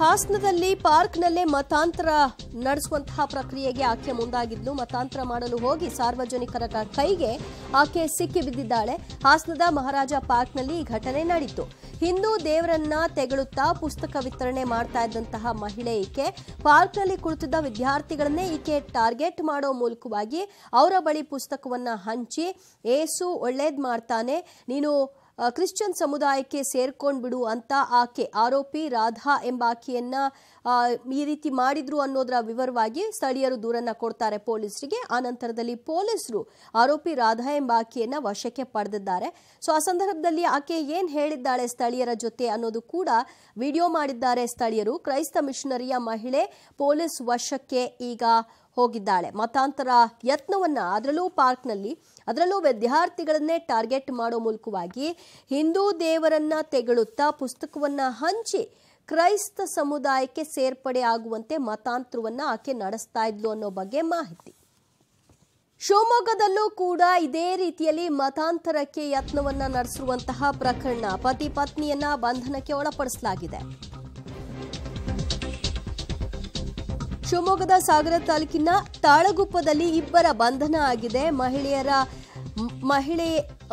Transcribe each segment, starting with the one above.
ಹಾಸನದಲ್ಲಿ ಪಾರ್ಕ್ನಲ್ಲೇ ಮತಾಂತರ ನಡೆಸುವಂತಹ ಪ್ರಕ್ರಿಯೆಗೆ ಆಕೆ ಮುಂದಾಗಿದ್ದು ಮತಾಂತರ ಮಾಡಲು ಹೋಗಿ ಸಾರ್ವಜನಿಕರ ಕೈಗೆ ಆಕೆ ಸಿಕ್ಕಿ ಬಿದ್ದಿದ್ದಾಳೆ ಹಾಸನದ ಮಹಾರಾಜ ಪಾರ್ಕ್ನಲ್ಲಿ ಈ ಘಟನೆ ನಡೆಯಿತು ಹಿಂದೂ ದೇವರನ್ನ ತೆಗಳುತ್ತಾ ಪುಸ್ತಕ ವಿತರಣೆ ಮಾಡ್ತಾ ಇದ್ದಂತಹ ಮಹಿಳೆ ಈಕೆ ಪಾರ್ಕ್ನಲ್ಲಿ ಕುಳಿತಿದ್ದ ವಿದ್ಯಾರ್ಥಿಗಳನ್ನೇ ಈಕೆ ಟಾರ್ಗೆಟ್ ಮಾಡೋ ಮೂಲಕವಾಗಿ ಅವರ ಬಳಿ ಪುಸ್ತಕವನ್ನು ಹಂಚಿ ಏಸು ಒಳ್ಳೇದು ಮಾಡ್ತಾನೆ ನೀನು ಕ್ರಿಶ್ಚಿಯನ್ ಸಮುದಾಯಕ್ಕೆ ಸೇರ್ಕೊಂಡು ಬಿಡು ಅಂತ ಆಕೆ ಆರೋಪಿ ರಾಧಾ ಎಂಬ ಆಕೆಯನ್ನ ಈ ರೀತಿ ಮಾಡಿದ್ರು ಅನ್ನೋದರ ವಿವರವಾಗಿ ಸ್ಥಳೀಯರು ದೂರನ್ನ ಕೊಡ್ತಾರೆ ಪೊಲೀಸರಿಗೆ ಆ ನಂತರದಲ್ಲಿ ಪೊಲೀಸರು ಆರೋಪಿ ರಾಧಾ ಎಂಬ ಆಕೆಯನ್ನ ವಶಕ್ಕೆ ಪಡೆದಿದ್ದಾರೆ ಸೊ ಆ ಸಂದರ್ಭದಲ್ಲಿ ಆಕೆ ಏನ್ ಹೇಳಿದ್ದಾಳೆ ಸ್ಥಳೀಯರ ಜೊತೆ ಅನ್ನೋದು ಕೂಡ ವಿಡಿಯೋ ಮಾಡಿದ್ದಾರೆ ಸ್ಥಳೀಯರು ಕ್ರೈಸ್ತ ಮಿಷನರಿಯ ಮಹಿಳೆ ಪೊಲೀಸ್ ವಶಕ್ಕೆ ಈಗ ಹೋಗಿದ್ದಾಳೆ ಮತಾಂತರ ಯತ್ನವನ್ನು ಅದರಲ್ಲೂ ಪಾರ್ಕ್ನಲ್ಲಿ ಅದರಲ್ಲೂ ವಿದ್ಯಾರ್ಥಿಗಳನ್ನೇ ಟಾರ್ಗೆಟ್ ಮಾಡೋ ಮೂಲಕವಾಗಿ ಹಿಂದೂ ದೇವರನ್ನು ತೆಗಳುತ್ತಾ ಪುಸ್ತಕವನ್ನು ಹಂಚಿ ಕ್ರೈಸ್ತ ಸಮುದಾಯಕ್ಕೆ ಸೇರ್ಪಡೆ ಆಗುವಂತೆ ಮತಾಂತರವನ್ನು ಆಕೆ ನಡೆಸ್ತಾ ಇದ್ಲು ಅನ್ನೋ ಬಗ್ಗೆ ಮಾಹಿತಿ ಶಿವಮೊಗ್ಗದಲ್ಲೂ ಕೂಡ ಇದೇ ರೀತಿಯಲ್ಲಿ ಮತಾಂತರಕ್ಕೆ ಯತ್ನವನ್ನ ನಡೆಸಿರುವಂತಹ ಪ್ರಕರಣ ಪತಿ ಪತ್ನಿಯನ್ನ ಬಂಧನಕ್ಕೆ ಒಳಪಡಿಸಲಾಗಿದೆ ಶಿವಮೊಗ್ಗದ ಸಾಗರ ತಾಲೂಕಿನ ತಾಳಗುಪ್ಪದಲ್ಲಿ ಇಬ್ಬರ ಬಂಧನ ಆಗಿದೆ ಮಹಿಳೆಯರ ಮಹಿಳೆ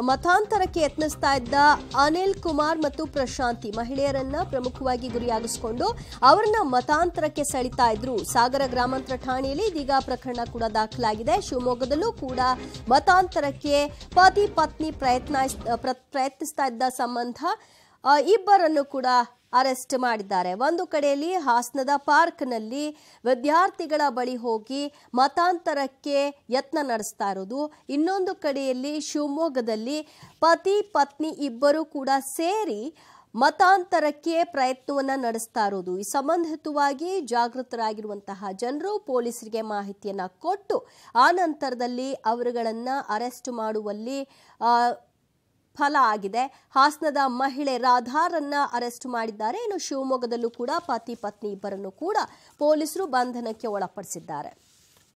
ಮತಾಂತರಕ್ಕೆ ಯತ್ನಿಸ್ತಾ ಇದ್ದ ಅನಿಲ್ ಕುಮಾರ್ ಮತ್ತು ಪ್ರಶಾಂತಿ ಮಹಿಳೆಯರನ್ನ ಪ್ರಮುಖವಾಗಿ ಗುರಿಯಾಗಿಸಿಕೊಂಡು ಅವರನ್ನ ಮತಾಂತರಕ್ಕೆ ಸೆಳಿತಾ ಇದ್ರು ಸಾಗರ ಗ್ರಾಮಾಂತರ ಠಾಣೆಯಲ್ಲಿ ಇದೀಗ ಪ್ರಕರಣ ಕೂಡ ದಾಖಲಾಗಿದೆ ಶಿವಮೊಗ್ಗದಲ್ಲೂ ಕೂಡ ಮತಾಂತರಕ್ಕೆ ಪತಿ ಪತ್ನಿ ಪ್ರಯತ್ನ ಪ್ರಯತ್ನಿಸ್ತಾ ಇದ್ದ ಸಂಬಂಧ ಇಬ್ಬರನ್ನು ಕೂಡ ಅರೆಸ್ಟ್ ಮಾಡಿದ್ದಾರೆ ಒಂದು ಕಡೆಯಲ್ಲಿ ಹಾಸನದ ಪಾರ್ಕ್ನಲ್ಲಿ ವಿದ್ಯಾರ್ಥಿಗಳ ಬಳಿ ಹೋಗಿ ಮತಾಂತರಕ್ಕೆ ಯತ್ನ ನಡೆಸ್ತಾ ಇರೋದು ಇನ್ನೊಂದು ಕಡೆಯಲ್ಲಿ ಶಿವಮೊಗ್ಗದಲ್ಲಿ ಪತಿ ಪತ್ನಿ ಇಬ್ಬರು ಕೂಡ ಸೇರಿ ಮತಾಂತರಕ್ಕೆ ಪ್ರಯತ್ನವನ್ನು ನಡೆಸ್ತಾ ಇರೋದು ಈ ಸಂಬಂಧಿತವಾಗಿ ಜಾಗೃತರಾಗಿರುವಂತಹ ಜನರು ಪೊಲೀಸರಿಗೆ ಮಾಹಿತಿಯನ್ನು ಕೊಟ್ಟು ಆ ನಂತರದಲ್ಲಿ ಅವರುಗಳನ್ನು ಅರೆಸ್ಟ್ ಮಾಡುವಲ್ಲಿ ಫಲ ಆಗಿದೆ ಹಾಸನದ ಮಹಿಳೆ ರಾಧಾರನ್ನ ಅರೆಸ್ಟ್ ಮಾಡಿದ್ದಾರೆ ಇನ್ನು ಶಿವಮೊಗ್ಗದಲ್ಲೂ ಕೂಡ ಪತಿ ಪತ್ನಿ ಇಬ್ಬರನ್ನು ಕೂಡ ಪೊಲೀಸರು ಬಂಧನಕ್ಕೆ ಒಳಪಡಿಸಿದ್ದಾರೆ